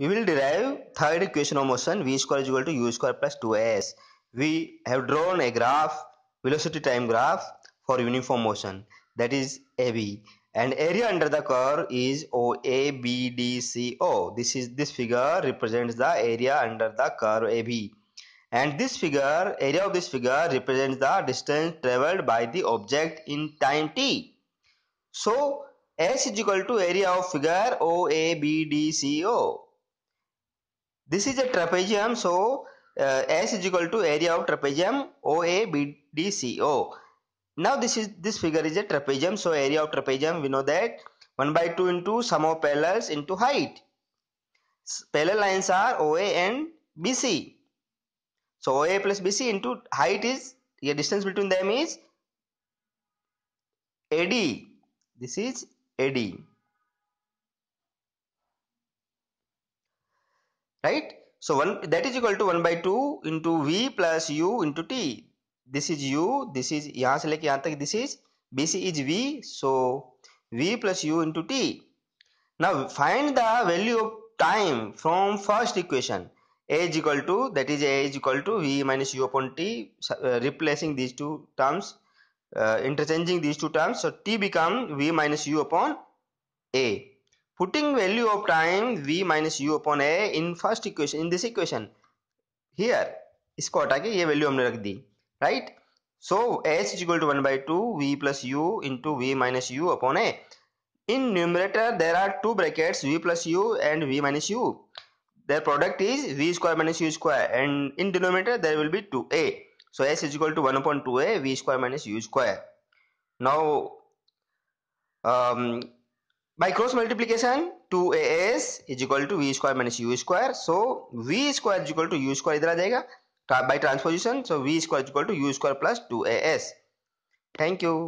We will derive third equation of motion v square is equal to u square plus 2s. We have drawn a graph, velocity time graph for uniform motion that is AB and area under the curve is OABDCO. This is this figure represents the area under the curve AB and this figure area of this figure represents the distance traveled by the object in time t. So S is equal to area of figure OABDCO this is a trapezium, so uh, S is equal to area of trapezium OABDCO. Now this is this figure is a trapezium, so area of trapezium we know that 1 by 2 into sum of parallels into height. Parallel lines are OA and BC. So OA plus BC into height is the distance between them is AD. This is AD. right so 1 that is equal to 1 by 2 into v plus u into t this is u this is यहाँ से लेके to तक this is bc is v so v plus u into t now find the value of time from first equation a is equal to that is a is equal to v minus u upon t uh, replacing these two terms uh, interchanging these two terms so t become v minus u upon a putting value of time v minus u upon a in first equation in this equation here इसको हटा के ये value हमने रख दी right so H is equal to one by two V plus U into V minus U upon A in numerator there are two brackets v plus u and v minus u their product is v square minus u square and in denominator there will be 2a so s is equal to 1 upon 2a v square minus u square now um, by cross multiplication 2as is equal to v square minus u square so v square is equal to u square इधर आ जाएगा by transposition so v square is equal to u square plus 2as thank you